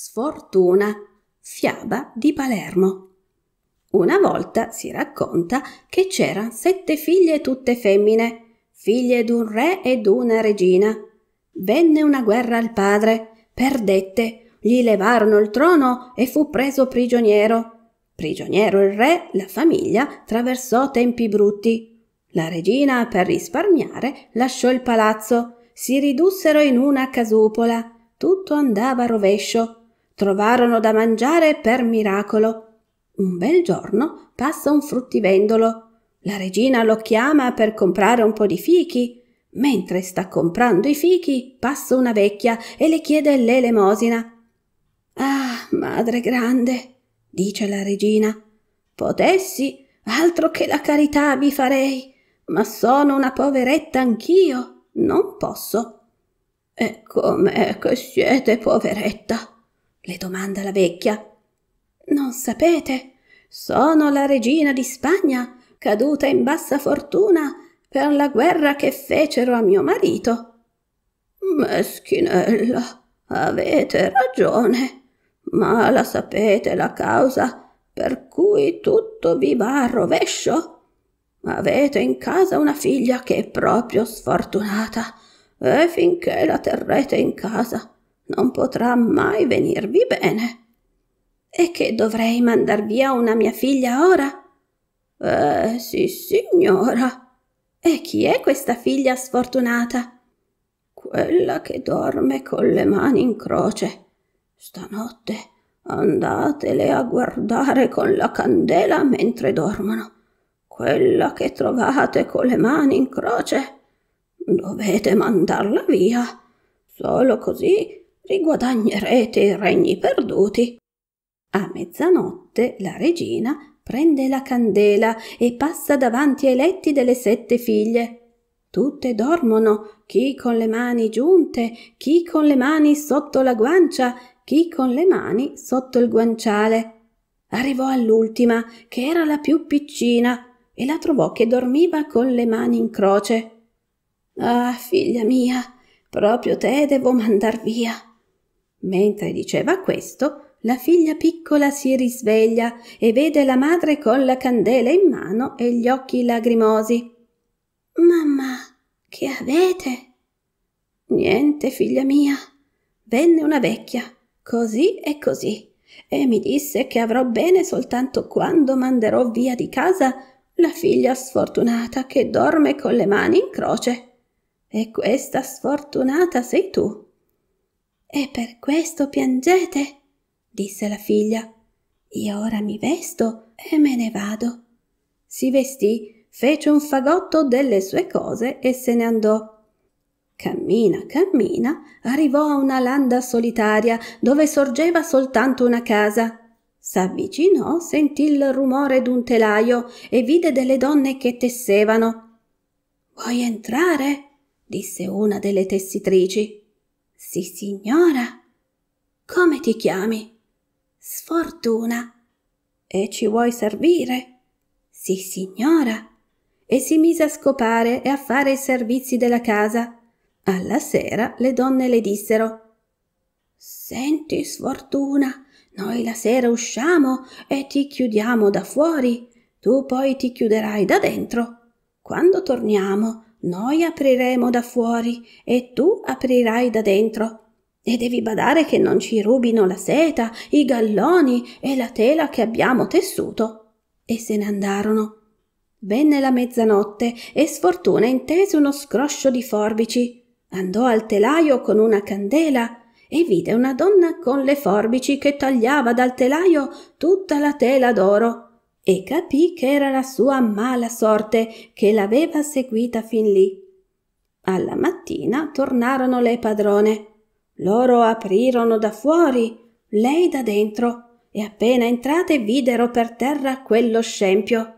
Sfortuna, fiaba di Palermo. Una volta si racconta che c'eran sette figlie tutte femmine, figlie d'un re e d'una regina. Venne una guerra al padre, perdette, gli levarono il trono e fu preso prigioniero. Prigioniero il re, la famiglia traversò tempi brutti. La regina, per risparmiare, lasciò il palazzo, si ridussero in una casupola. Tutto andava a rovescio Trovarono da mangiare per miracolo. Un bel giorno passa un fruttivendolo. La regina lo chiama per comprare un po' di fichi. Mentre sta comprando i fichi, passa una vecchia e le chiede l'elemosina. Ah, madre grande, dice la regina, potessi, altro che la carità vi farei, ma sono una poveretta anch'io, non posso. Ecco e com'è che siete poveretta? le domanda la vecchia. Non sapete? Sono la regina di Spagna, caduta in bassa fortuna per la guerra che fecero a mio marito. Meschinella, avete ragione, ma la sapete la causa per cui tutto vi va a rovescio? Avete in casa una figlia che è proprio sfortunata e finché la terrete in casa non potrà mai venirvi bene. E che dovrei mandar via una mia figlia ora? Eh, sì, signora. E chi è questa figlia sfortunata? Quella che dorme con le mani in croce. Stanotte andatele a guardare con la candela mentre dormono. Quella che trovate con le mani in croce. Dovete mandarla via. Solo così riguadagnerete i regni perduti. A mezzanotte la regina prende la candela e passa davanti ai letti delle sette figlie. Tutte dormono, chi con le mani giunte, chi con le mani sotto la guancia, chi con le mani sotto il guanciale. Arrivò all'ultima, che era la più piccina, e la trovò che dormiva con le mani in croce. Ah, figlia mia, proprio te devo mandar via. Mentre diceva questo, la figlia piccola si risveglia e vede la madre con la candela in mano e gli occhi lagrimosi. Mamma, che avete? Niente, figlia mia. Venne una vecchia, così e così, e mi disse che avrò bene soltanto quando manderò via di casa la figlia sfortunata che dorme con le mani in croce. E questa sfortunata sei tu. E per questo piangete? disse la figlia. Io ora mi vesto e me ne vado. Si vestì, fece un fagotto delle sue cose e se ne andò. Cammina, cammina, arrivò a una landa solitaria dove sorgeva soltanto una casa. S'avvicinò, sentì il rumore d'un telaio e vide delle donne che tessevano. Vuoi entrare? disse una delle tessitrici. Sì, signora. Come ti chiami? Sfortuna. E ci vuoi servire? Sì, signora. E si mise a scopare e a fare i servizi della casa. Alla sera le donne le dissero Senti, sfortuna, noi la sera usciamo e ti chiudiamo da fuori, tu poi ti chiuderai da dentro. Quando torniamo, noi apriremo da fuori e tu aprirai da dentro. E devi badare che non ci rubino la seta, i galloni e la tela che abbiamo tessuto. E se ne andarono. Venne la mezzanotte e sfortuna intese uno scroscio di forbici. Andò al telaio con una candela e vide una donna con le forbici che tagliava dal telaio tutta la tela d'oro e capì che era la sua mala sorte che l'aveva seguita fin lì. Alla mattina tornarono le padrone. Loro aprirono da fuori, lei da dentro, e appena entrate videro per terra quello scempio.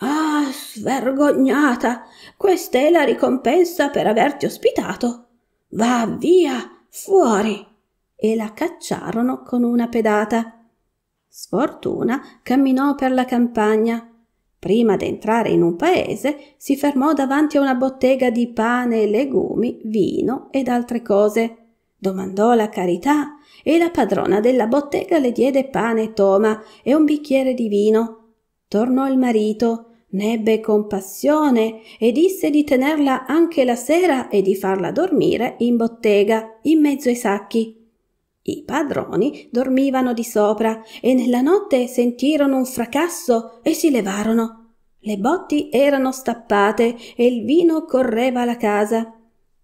Ah, svergognata! Questa è la ricompensa per averti ospitato. Va via, fuori! E la cacciarono con una pedata. Sfortuna camminò per la campagna. Prima d'entrare in un paese, si fermò davanti a una bottega di pane e legumi, vino ed altre cose. Domandò la carità e la padrona della bottega le diede pane e toma e un bicchiere di vino. Tornò il marito, n'ebbe compassione e disse di tenerla anche la sera e di farla dormire in bottega, in mezzo ai sacchi. I padroni dormivano di sopra e nella notte sentirono un fracasso e si levarono. Le botti erano stappate e il vino correva alla casa.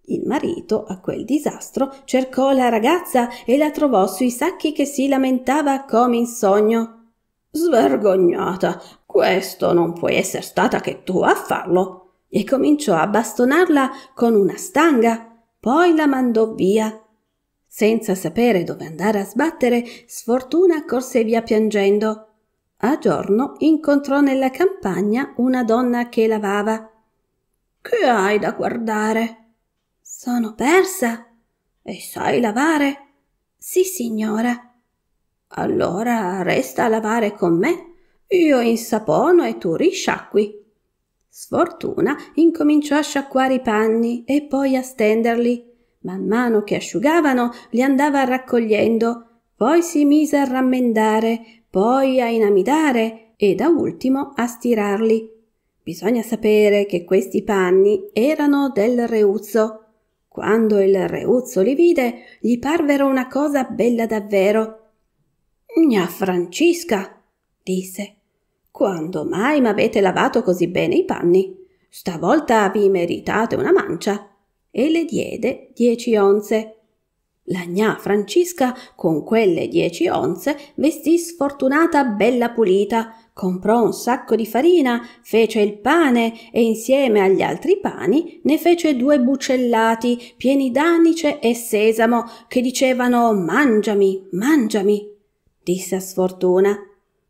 Il marito, a quel disastro, cercò la ragazza e la trovò sui sacchi che si lamentava come in sogno. Svergognata, questo non puoi essere stata che tu a farlo. E cominciò a bastonarla con una stanga, poi la mandò via. Senza sapere dove andare a sbattere, Sfortuna corse via piangendo. A giorno incontrò nella campagna una donna che lavava. Che hai da guardare? Sono persa. E sai lavare? Sì, signora. Allora resta a lavare con me. Io insapono e tu risciacqui. Sfortuna incominciò a sciacquare i panni e poi a stenderli. Man mano che asciugavano li andava raccogliendo, poi si mise a rammendare, poi a inamidare e da ultimo a stirarli. Bisogna sapere che questi panni erano del Reuzzo. Quando il Reuzzo li vide, gli parvero una cosa bella davvero. Gna Francisca, disse, quando mai m'avete lavato così bene i panni? Stavolta vi meritate una mancia e le diede dieci onze. La gnà Francisca con quelle dieci onze vestì sfortunata bella pulita, comprò un sacco di farina, fece il pane e insieme agli altri pani ne fece due bucellati pieni d'anice e sesamo che dicevano mangiami, mangiami, disse a sfortuna.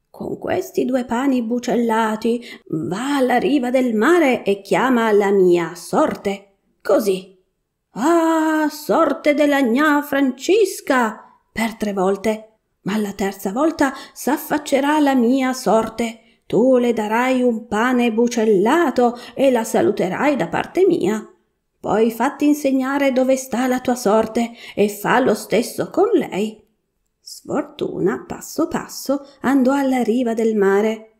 Con questi due pani bucellati va alla riva del mare e chiama la mia sorte. Così Ah, sorte della gna Francesca! per tre volte, ma la terza volta s'affaccerà la mia sorte. Tu le darai un pane bucellato e la saluterai da parte mia. Poi fatti insegnare dove sta la tua sorte e fa lo stesso con lei. Sfortuna, passo passo, andò alla riva del mare.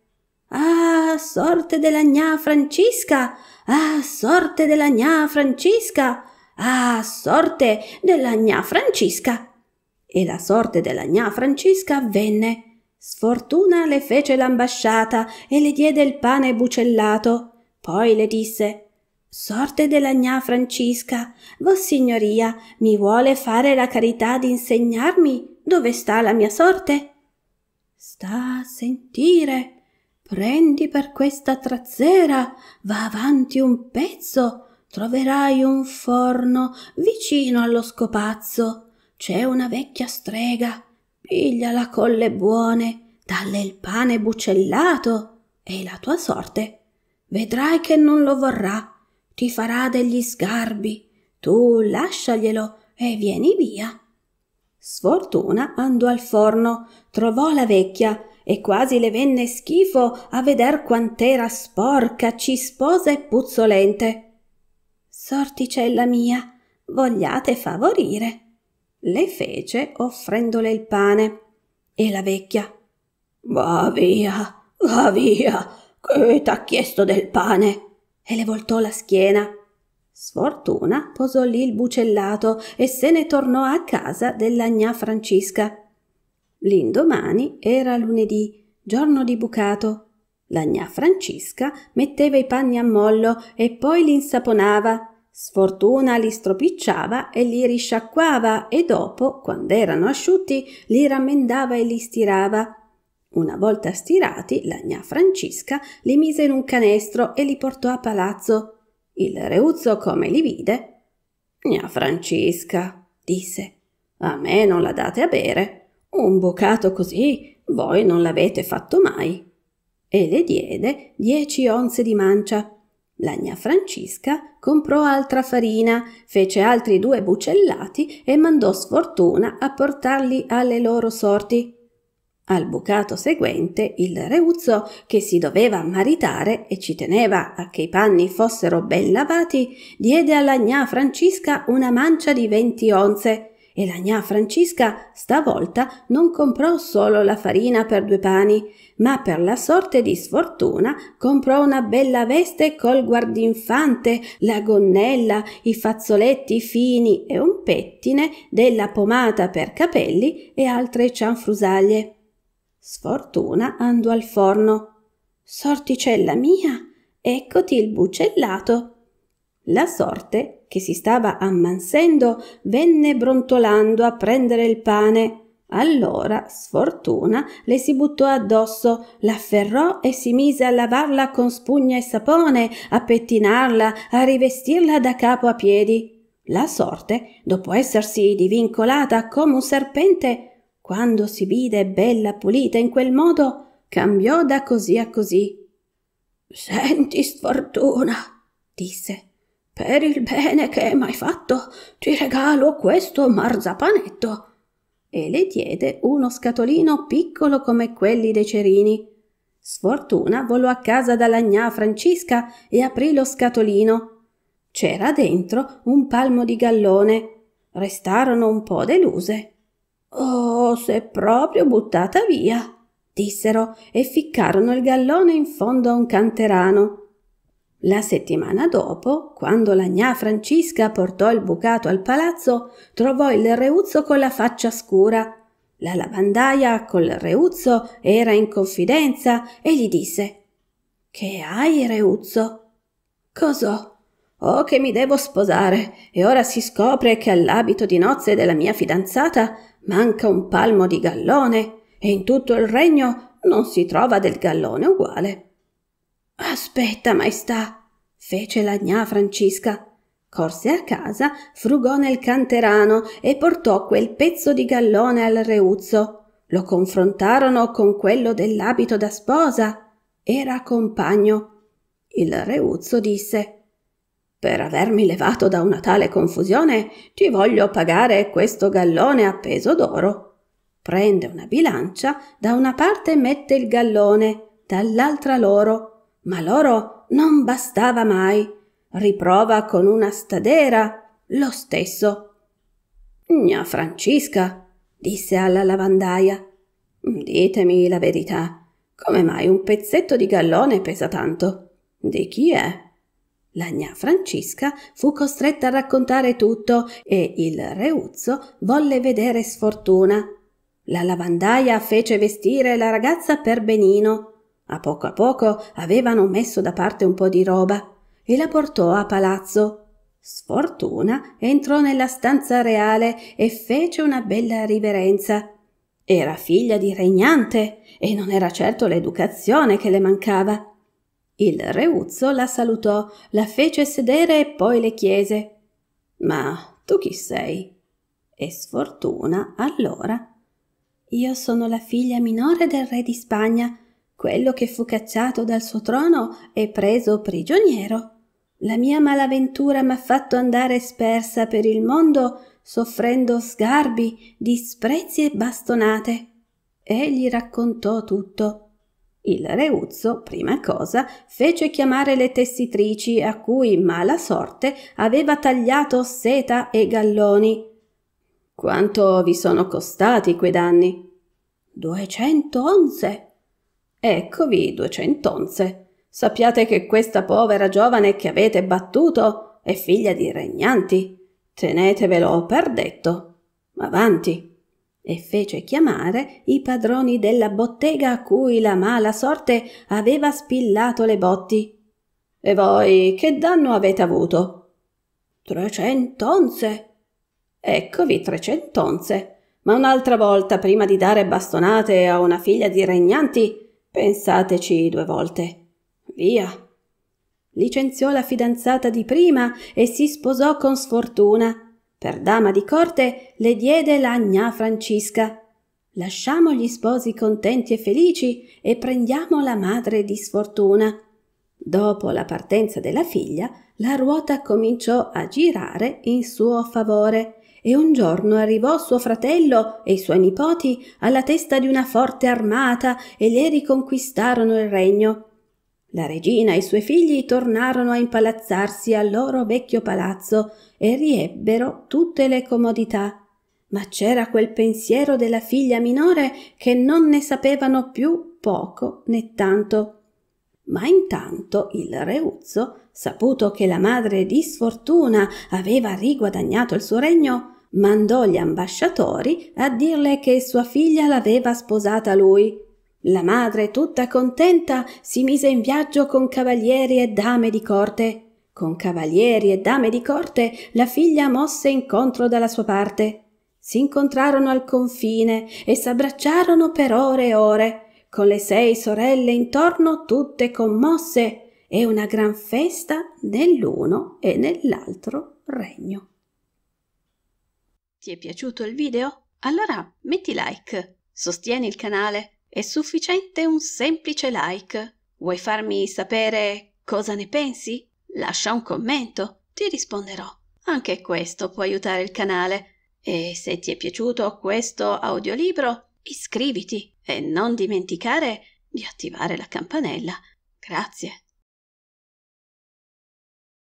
Ah, sorte della gna Francesca! Ah, sorte della gna Francesca! Ah, sorte della gnà Francesca! E la sorte della gnà Francesca avvenne. Sfortuna le fece l'ambasciata e le diede il pane bucellato. Poi le disse Sorte della gnà Francesca, Vossignoria, mi vuole fare la carità di insegnarmi dove sta la mia sorte? Sta a sentire. Prendi per questa trazzera, va avanti un pezzo, troverai un forno vicino allo scopazzo. C'è una vecchia strega. Pigliala con le buone, dalle il pane bucellato e la tua sorte. Vedrai che non lo vorrà, ti farà degli sgarbi. Tu lasciaglielo e vieni via. Sfortuna andò al forno, trovò la vecchia e quasi le venne schifo a veder quant'era sporca, cisposa e puzzolente. Sorticella mia, vogliate favorire. Le fece offrendole il pane. E la vecchia. Va via, va via, che t'ha chiesto del pane? E le voltò la schiena. Sfortuna posò lì il bucellato e se ne tornò a casa della gnà Francisca. L'indomani era lunedì, giorno di bucato. La gnà Francisca metteva i panni a mollo e poi li insaponava Sfortuna li stropicciava e li risciacquava e dopo, quando erano asciutti, li rammendava e li stirava. Una volta stirati, la gnà Francesca li mise in un canestro e li portò a palazzo. Il Reuzzo, come li vide, Gnà Francesca disse, a me non la date a bere. Un bocato così voi non l'avete fatto mai. E le diede dieci onze di mancia. La gnà Francesca comprò altra farina, fece altri due bucellati e mandò Sfortuna a portarli alle loro sorti. Al bucato seguente il Reuzzo, che si doveva maritare e ci teneva a che i panni fossero ben lavati, diede alla gnà Francesca una mancia di venti onze e la gnà Francesca stavolta non comprò solo la farina per due pani, ma per la sorte di sfortuna comprò una bella veste col guardinfante, la gonnella, i fazzoletti fini e un pettine, della pomata per capelli e altre cianfrusaglie. Sfortuna andò al forno. Sorticella mia, eccoti il bucellato. La sorte, che si stava ammansendo, venne brontolando a prendere il pane allora, sfortuna, le si buttò addosso, l'afferrò e si mise a lavarla con spugna e sapone, a pettinarla, a rivestirla da capo a piedi. La sorte, dopo essersi divincolata come un serpente, quando si vide bella pulita in quel modo, cambiò da così a così. Senti, sfortuna, disse, per il bene che m'hai fatto, ti regalo questo marzapanetto e le diede uno scatolino piccolo come quelli dei cerini. Sfortuna volò a casa dalla gnà Francesca e aprì lo scatolino. C'era dentro un palmo di gallone. Restarono un po' deluse. Oh, se proprio buttata via! dissero e ficcarono il gallone in fondo a un canterano. La settimana dopo, quando la gnà Francesca portò il bucato al palazzo, trovò il reuzzo con la faccia scura. La lavandaia col reuzzo era in confidenza e gli disse Che hai, reuzzo? Cos'ho? Oh, che mi devo sposare, e ora si scopre che all'abito di nozze della mia fidanzata manca un palmo di gallone, e in tutto il regno non si trova del gallone uguale. Aspetta, maestà, fece la gnà Francesca. Corse a casa, frugò nel canterano e portò quel pezzo di gallone al reuzzo. Lo confrontarono con quello dell'abito da sposa. Era compagno. Il reuzzo disse per avermi levato da una tale confusione, ti voglio pagare questo gallone a peso d'oro. Prende una bilancia, da una parte mette il gallone, dall'altra l'oro, ma loro non bastava mai. Riprova con una stadera lo stesso. Gna Francesca, disse alla lavandaia, ditemi la verità, come mai un pezzetto di gallone pesa tanto? Di chi è? La gna Francesca fu costretta a raccontare tutto e il reuzzo volle vedere sfortuna. La lavandaia fece vestire la ragazza per benino a poco a poco avevano messo da parte un po' di roba e la portò a palazzo. Sfortuna entrò nella stanza reale e fece una bella riverenza. Era figlia di regnante e non era certo l'educazione che le mancava. Il reuzzo la salutò, la fece sedere e poi le chiese: Ma tu chi sei? E sfortuna allora. Io sono la figlia minore del re di Spagna quello che fu cacciato dal suo trono e preso prigioniero. La mia malaventura m'ha fatto andare spersa per il mondo, soffrendo sgarbi, disprezzi e bastonate. E gli raccontò tutto. Il Reuzzo, prima cosa, fece chiamare le tessitrici a cui mala sorte aveva tagliato seta e galloni. Quanto vi sono costati quei danni? Duecento onze. Eccovi duecentonze. Cioè, Sappiate che questa povera giovane che avete battuto è figlia di regnanti. Tenetevelo per detto. Ma avanti. E fece chiamare i padroni della bottega a cui la mala sorte aveva spillato le botti. E voi che danno avete avuto? Trecent'onze. Eccovi trecent'onze. Ma un'altra volta, prima di dare bastonate a una figlia di regnanti, Pensateci due volte. Via. Licenziò la fidanzata di prima e si sposò con sfortuna. Per dama di corte le diede la gnà Francesca. Lasciamo gli sposi contenti e felici e prendiamo la madre di sfortuna. Dopo la partenza della figlia, la ruota cominciò a girare in suo favore e un giorno arrivò suo fratello e i suoi nipoti alla testa di una forte armata e le riconquistarono il regno. La regina e i suoi figli tornarono a impalazzarsi al loro vecchio palazzo e riebbero tutte le comodità. Ma c'era quel pensiero della figlia minore che non ne sapevano più poco né tanto. Ma intanto il Reuzzo, saputo che la madre di sfortuna aveva riguadagnato il suo regno, mandò gli ambasciatori a dirle che sua figlia l'aveva sposata lui. La madre, tutta contenta, si mise in viaggio con cavalieri e dame di corte. Con cavalieri e dame di corte la figlia mosse incontro dalla sua parte. Si incontrarono al confine e s'abbracciarono per ore e ore, con le sei sorelle intorno tutte commosse, e una gran festa nell'uno e nell'altro regno. Ti è piaciuto il video? Allora metti like, sostieni il canale, è sufficiente un semplice like. Vuoi farmi sapere cosa ne pensi? Lascia un commento, ti risponderò. Anche questo può aiutare il canale. E se ti è piaciuto questo audiolibro, iscriviti e non dimenticare di attivare la campanella. Grazie.